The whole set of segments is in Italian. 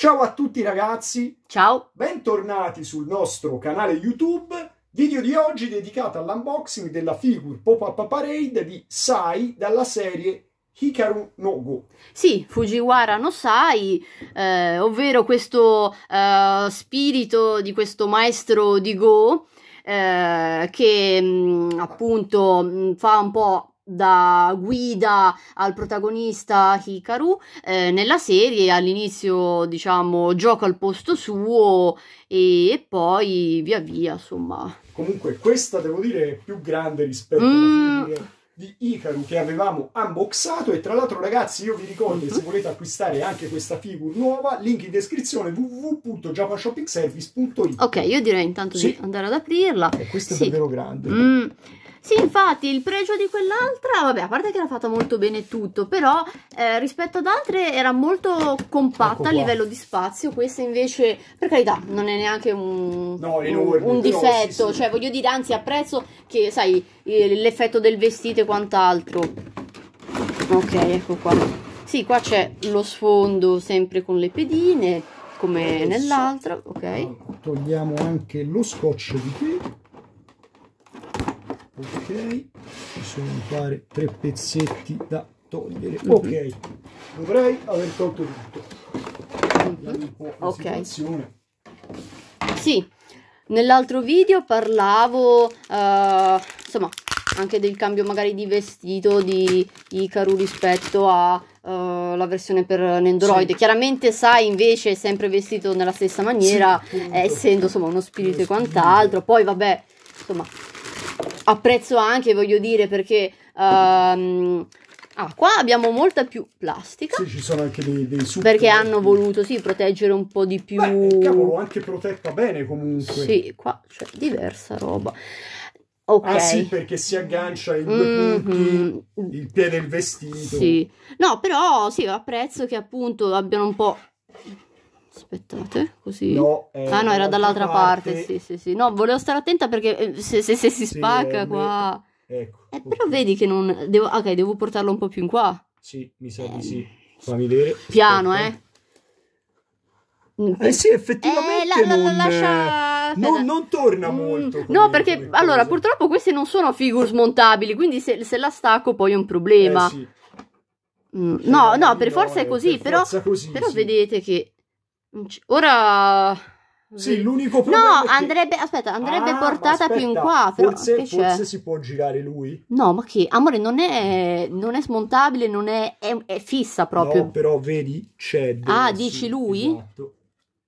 Ciao a tutti ragazzi! Ciao! Bentornati sul nostro canale YouTube. Video di oggi dedicato all'unboxing della figure pop-up parade di Sai dalla serie Hikaru no Go. Sì, Fujiwara no Sai, eh, ovvero questo eh, spirito di questo maestro di Go eh, che mh, mm, appunto mh, mm, fa un po' da guida al protagonista Hikaru eh, nella serie all'inizio diciamo gioca al posto suo e, poi via via insomma comunque questa devo dire è più grande rispetto mm. alla figlia di Hikaru che avevamo unboxato e tra l'altro ragazzi io vi ricordo che se mhm. volete acquistare anche questa figure nuova link in descrizione www.javashoppingservice.it ok io direi intanto sì. di andare ad aprirla e eh, questa è davvero grande mm. Sì, infatti, il pregio di quell'altra, vabbè, a parte che era fatta molto bene tutto, però eh, rispetto ad altre era molto compatta ecco a livello di spazio, questa invece, per carità, non è neanche un, no, è enorme, un, difetto, però, sì, sì. cioè voglio dire, anzi apprezzo che, sai, l'effetto del vestito e quant'altro. Ok, ecco qua. Sì, qua c'è lo sfondo sempre con le pedine, come nell'altra, ok. Togliamo anche lo scotch di qui ok ci sono mi pare tre pezzetti da togliere mhm. ok dovrei aver tolto tutto mhm. ok situazione. sì nell'altro video parlavo uh, insomma anche del cambio magari di vestito di Icaru rispetto alla eh, uh, versione per Nendoroid sì. chiaramente Sai invece è sempre vestito nella stessa maniera sì, eh, essendo insomma uno spirito e quant'altro poi vabbè insomma apprezzo anche, voglio dire, perché... Um, ah, qua abbiamo molta più plastica. Sì, ci sono anche dei, dei super. Perché hanno voluto, sì, proteggere un po' di più. Beh, cavolo, anche protetta bene comunque. Sì, qua c'è diversa roba. Ah, okay. Ah sì, perché si aggancia in due mm-hmm. punti il piede e il vestito. Sì. No, però sì, apprezzo che appunto abbiano un po' Aspettate, così. No, eh, ah, no, era dall'altra parte. parte. Sì, sì, sì. No, volevo stare attenta perché eh, se, se, se si sì, spacca eh, qua. Me... Ecco. Eh, però vedi che non. Devo... Ah, ok, devo portarlo un po' più in qua. Sì, mi sa di eh. sì. Fammi vedere. Piano, Aspetta. eh. Eh sì, effettivamente. Eh, la, la, non... lascia. Non, non, torna mm. molto. Mm, no, perché allora purtroppo queste non sono figure smontabili, quindi se, se la stacco poi è un problema. Eh sì. mm, no, no, per forza è così, per però, così, però sì. vedete che Ora... Sì, l'unico problema No, che... andrebbe... Aspetta, andrebbe ah, portata aspetta, più in qua. Però, forse, forse si può girare lui. No, ma che? Amore, non è, non è smontabile, non è, è, è fissa proprio. No, però vedi, c'è... Ah, dici sì, lui? Esatto.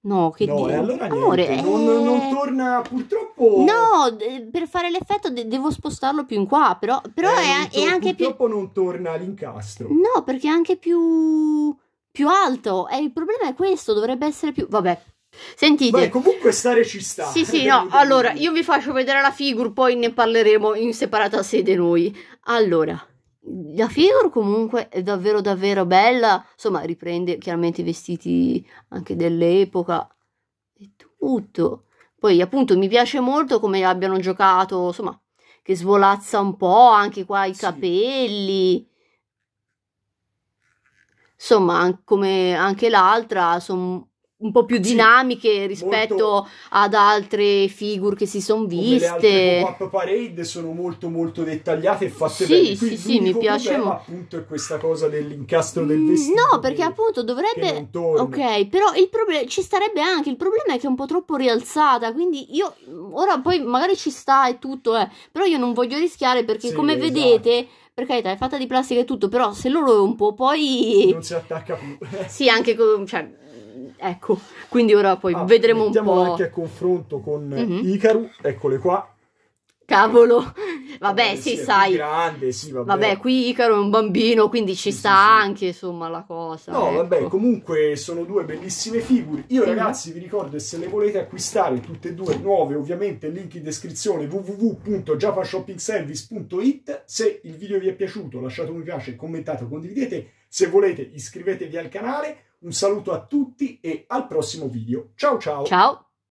No, che no, eh, allora Amore, eh... non, non, torna purtroppo. No, per fare l'effetto de devo spostarlo più in qua, però, però eh, è, è, anche purtroppo più... Purtroppo non torna l'incastro. No, perché è anche più più alto. E il problema è questo, dovrebbe essere più... Vabbè. Sentite. Beh, comunque stare ci sta. Sì, sì, no. allora, io vi faccio vedere la figure, poi ne parleremo in separata sede noi. Allora, la figure comunque è davvero davvero bella. Insomma, riprende chiaramente i vestiti anche dell'epoca e tutto. Poi appunto mi piace molto come abbiano giocato, insomma, che svolazza un po' anche qua i sì. capelli insomma, come anche l'altra, sono un po' più dinamiche sì, rispetto molto... ad altre figure che si sono viste. Come le parade sono molto molto dettagliate e fatte sì, bene. sì, sì, mi piace molto. appunto è questa cosa dell'incastro del mm, vestito. No, perché che, appunto dovrebbe Ok, però il problema ci starebbe anche, il problema è che è un po' troppo rialzata, quindi io ora poi magari ci sta e tutto, eh, però io non voglio rischiare perché sì, come esatto. vedete per carità, è fatta di plastica e tutto, però se lo roe un po', poi... Non si attacca più. sì, anche con... Cioè, ecco, quindi ora poi ah, vedremo un po'... anche a confronto con mm-hmm. Icaru, eccole qua. Cavolo, Vabbè, sì, sai. Grande, sì, vabbè. vabbè. qui Icaro è un bambino, quindi ci sì, sta sì, anche, insomma, la cosa. No, ecco. vabbè, comunque sono due bellissime figure. Io, mm. ragazzi, vi ricordo, se le volete acquistare tutte e due nuove, ovviamente, link in descrizione www.javashoppingservice.it. Se il video vi è piaciuto, lasciate un mi piace, commentate, condividete. Se volete, iscrivetevi al canale. Un saluto a tutti e al prossimo video. Ciao ciao! Ciao!